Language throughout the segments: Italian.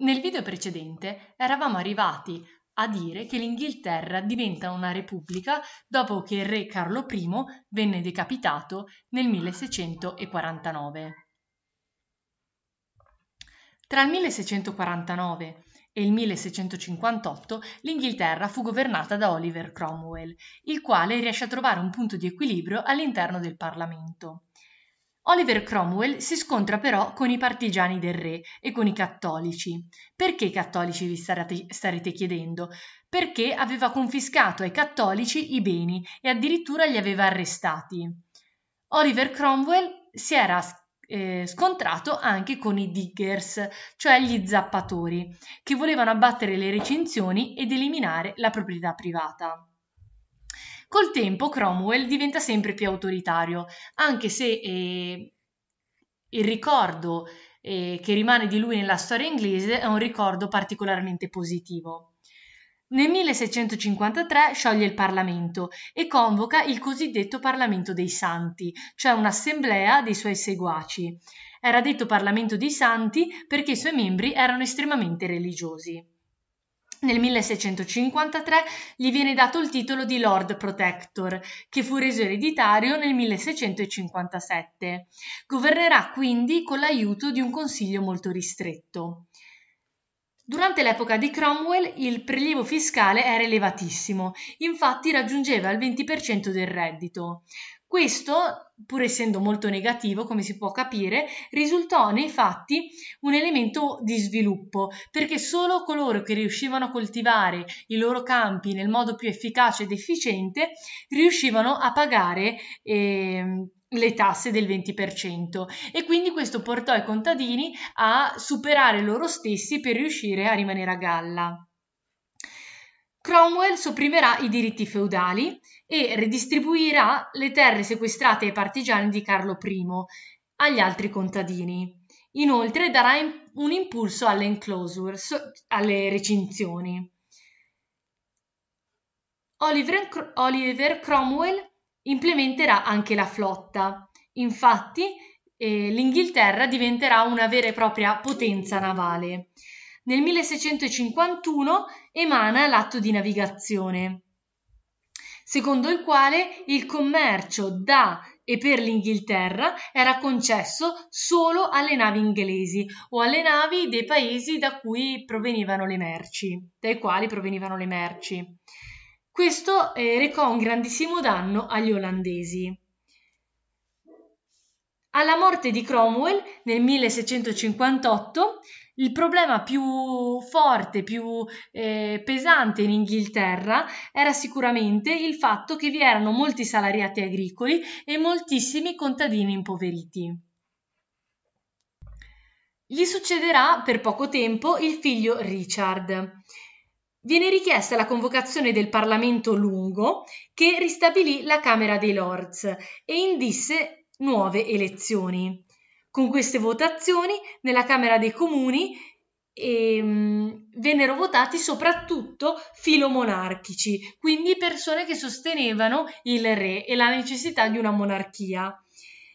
Nel video precedente eravamo arrivati a dire che l'Inghilterra diventa una repubblica dopo che il re Carlo I venne decapitato nel 1649. Tra il 1649 e il 1658 l'Inghilterra fu governata da Oliver Cromwell, il quale riesce a trovare un punto di equilibrio all'interno del Parlamento. Oliver Cromwell si scontra però con i partigiani del re e con i cattolici. Perché cattolici vi starate, starete chiedendo? Perché aveva confiscato ai cattolici i beni e addirittura li aveva arrestati. Oliver Cromwell si era eh, scontrato anche con i diggers, cioè gli zappatori, che volevano abbattere le recinzioni ed eliminare la proprietà privata. Col tempo Cromwell diventa sempre più autoritario, anche se eh, il ricordo eh, che rimane di lui nella storia inglese è un ricordo particolarmente positivo. Nel 1653 scioglie il Parlamento e convoca il cosiddetto Parlamento dei Santi, cioè un'assemblea dei suoi seguaci. Era detto Parlamento dei Santi perché i suoi membri erano estremamente religiosi. Nel 1653 gli viene dato il titolo di Lord Protector, che fu reso ereditario nel 1657. Governerà quindi con l'aiuto di un consiglio molto ristretto. Durante l'epoca di Cromwell il prelievo fiscale era elevatissimo, infatti raggiungeva il 20% del reddito. Questo, pur essendo molto negativo, come si può capire, risultò nei fatti un elemento di sviluppo, perché solo coloro che riuscivano a coltivare i loro campi nel modo più efficace ed efficiente riuscivano a pagare eh, le tasse del 20% e quindi questo portò i contadini a superare loro stessi per riuscire a rimanere a galla. Cromwell sopprimerà i diritti feudali e ridistribuirà le terre sequestrate ai partigiani di Carlo I agli altri contadini. Inoltre darà un impulso alle enclosure, alle recinzioni. Oliver, Oliver Cromwell implementerà anche la flotta. Infatti eh, l'Inghilterra diventerà una vera e propria potenza navale nel 1651 emana l'atto di navigazione, secondo il quale il commercio da e per l'Inghilterra era concesso solo alle navi inglesi o alle navi dei paesi da cui provenivano le merci, dai quali provenivano le merci. Questo eh, recò un grandissimo danno agli olandesi. Alla morte di Cromwell nel 1658 il problema più forte, più eh, pesante in Inghilterra era sicuramente il fatto che vi erano molti salariati agricoli e moltissimi contadini impoveriti. Gli succederà per poco tempo il figlio Richard. Viene richiesta la convocazione del Parlamento lungo che ristabilì la Camera dei Lords e indisse nuove elezioni. Con queste votazioni nella Camera dei Comuni e, ehm, mh, vennero votati soprattutto filomonarchici, quindi persone che sostenevano il re e la necessità di una monarchia.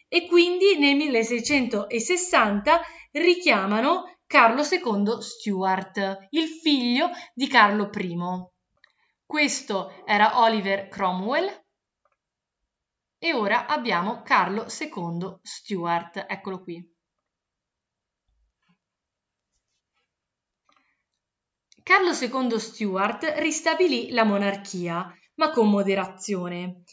E quindi nel 1660 richiamano Carlo II Stuart, il figlio di Carlo I. Questo era Oliver Cromwell, e ora abbiamo Carlo II Stuart, eccolo qui. Carlo II Stuart ristabilì la monarchia, ma con moderazione.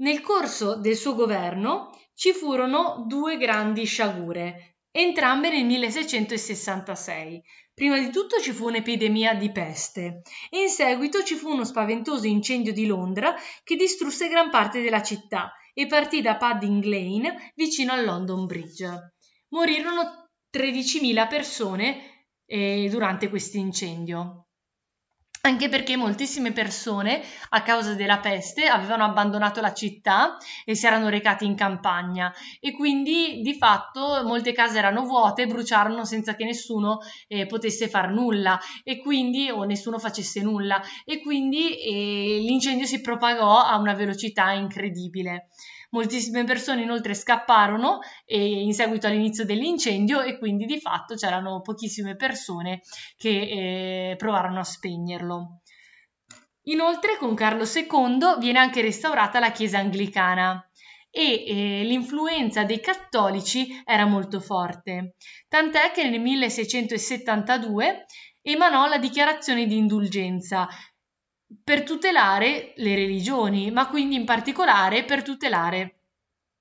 Nel corso del suo governo ci furono due grandi sciagure, entrambe nel 1666. Prima di tutto ci fu un'epidemia di peste e in seguito ci fu uno spaventoso incendio di Londra che distrusse gran parte della città e partì da Padding Lane vicino al London Bridge. Morirono 13.000 persone eh, durante questo incendio anche perché moltissime persone a causa della peste avevano abbandonato la città e si erano recati in campagna e quindi di fatto molte case erano vuote, bruciarono senza che nessuno eh, potesse far nulla e quindi o nessuno facesse nulla e quindi eh, l'incendio si propagò a una velocità incredibile. Moltissime persone inoltre scapparono in seguito all'inizio dell'incendio e quindi di fatto c'erano pochissime persone che eh, provarono a spegnerlo. Inoltre con Carlo II viene anche restaurata la chiesa anglicana e eh, l'influenza dei cattolici era molto forte, tant'è che nel 1672 emanò la dichiarazione di indulgenza per tutelare le religioni, ma quindi in particolare per tutelare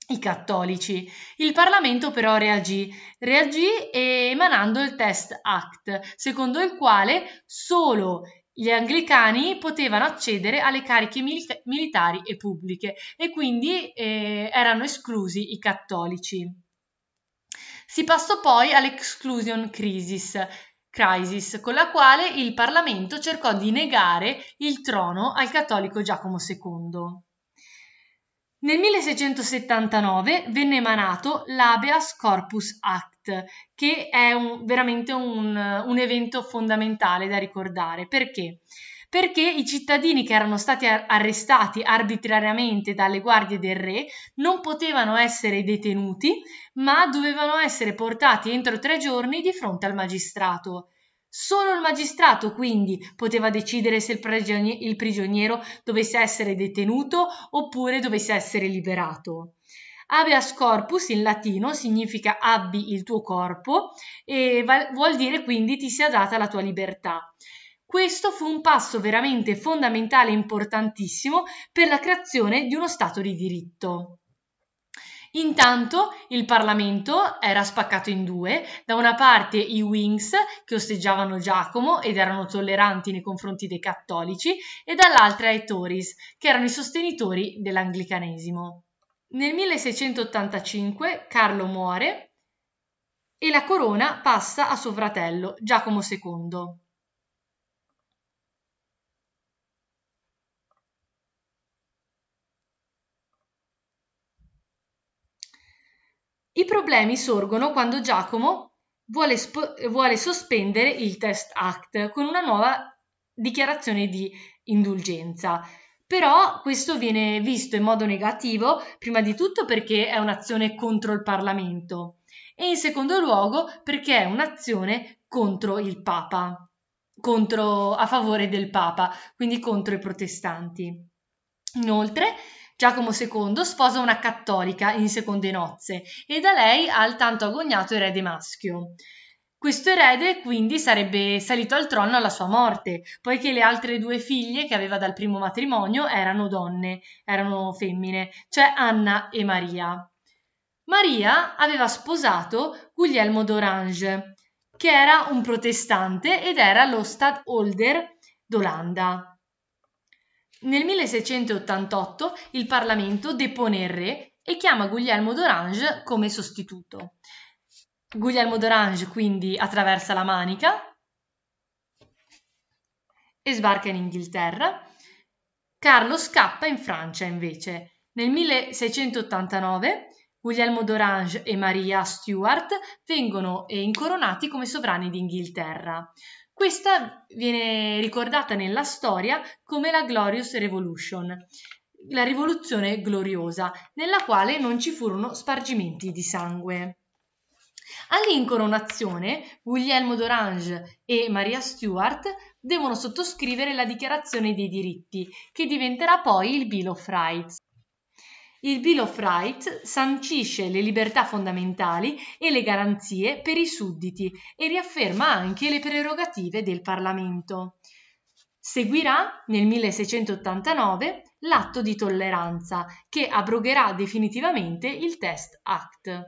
i cattolici. Il Parlamento però reagì, reagì emanando il Test Act, secondo il quale solo gli anglicani potevano accedere alle cariche milita- militari e pubbliche e quindi eh, erano esclusi i cattolici. Si passò poi all'exclusion crisis, Crisis, con la quale il Parlamento cercò di negare il trono al cattolico Giacomo II. Nel 1679 venne emanato l'Habeas Corpus Act, che è un, veramente un, un evento fondamentale da ricordare. Perché? perché i cittadini che erano stati arrestati arbitrariamente dalle guardie del re non potevano essere detenuti, ma dovevano essere portati entro tre giorni di fronte al magistrato. Solo il magistrato quindi poteva decidere se il prigioniero dovesse essere detenuto oppure dovesse essere liberato. Habeas corpus in latino significa abbi il tuo corpo e vuol dire quindi ti sia data la tua libertà. Questo fu un passo veramente fondamentale e importantissimo per la creazione di uno Stato di diritto. Intanto il Parlamento era spaccato in due, da una parte i Wings che osteggiavano Giacomo ed erano tolleranti nei confronti dei cattolici e dall'altra i Tories che erano i sostenitori dell'anglicanesimo. Nel 1685 Carlo muore e la corona passa a suo fratello Giacomo II. I problemi sorgono quando Giacomo vuole, spo- vuole sospendere il Test Act con una nuova dichiarazione di indulgenza. Però questo viene visto in modo negativo, prima di tutto perché è un'azione contro il Parlamento e in secondo luogo perché è un'azione contro il Papa, contro, a favore del Papa, quindi contro i protestanti. Inoltre, Giacomo II sposa una cattolica in seconde nozze e da lei ha il tanto agognato erede maschio. Questo erede quindi sarebbe salito al trono alla sua morte, poiché le altre due figlie che aveva dal primo matrimonio erano donne, erano femmine, cioè Anna e Maria. Maria aveva sposato Guglielmo d'Orange, che era un protestante ed era lo stadholder d'Olanda. Nel 1688 il Parlamento depone il re e chiama Guglielmo d'Orange come sostituto. Guglielmo d'Orange quindi attraversa la Manica e sbarca in Inghilterra. Carlo scappa in Francia invece. Nel 1689 Guglielmo d'Orange e Maria Stuart vengono incoronati come sovrani d'Inghilterra. Questa viene ricordata nella storia come la Glorious Revolution, la rivoluzione gloriosa, nella quale non ci furono spargimenti di sangue. All'incoronazione, Guglielmo d'Orange e Maria Stuart devono sottoscrivere la Dichiarazione dei diritti, che diventerà poi il Bill of Rights. Il Bill of Rights sancisce le libertà fondamentali e le garanzie per i sudditi e riafferma anche le prerogative del Parlamento. Seguirà nel 1689 l'atto di tolleranza che abrogherà definitivamente il Test Act.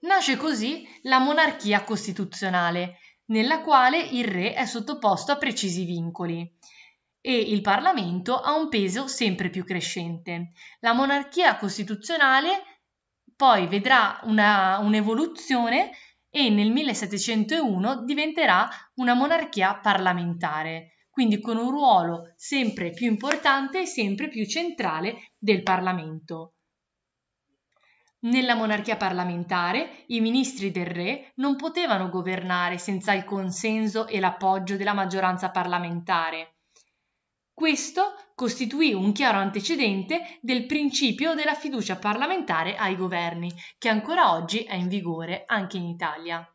Nasce così la monarchia costituzionale, nella quale il re è sottoposto a precisi vincoli e il Parlamento ha un peso sempre più crescente. La monarchia costituzionale poi vedrà una, un'evoluzione e nel 1701 diventerà una monarchia parlamentare, quindi con un ruolo sempre più importante e sempre più centrale del Parlamento. Nella monarchia parlamentare i ministri del re non potevano governare senza il consenso e l'appoggio della maggioranza parlamentare. Questo costituì un chiaro antecedente del principio della fiducia parlamentare ai governi, che ancora oggi è in vigore anche in Italia.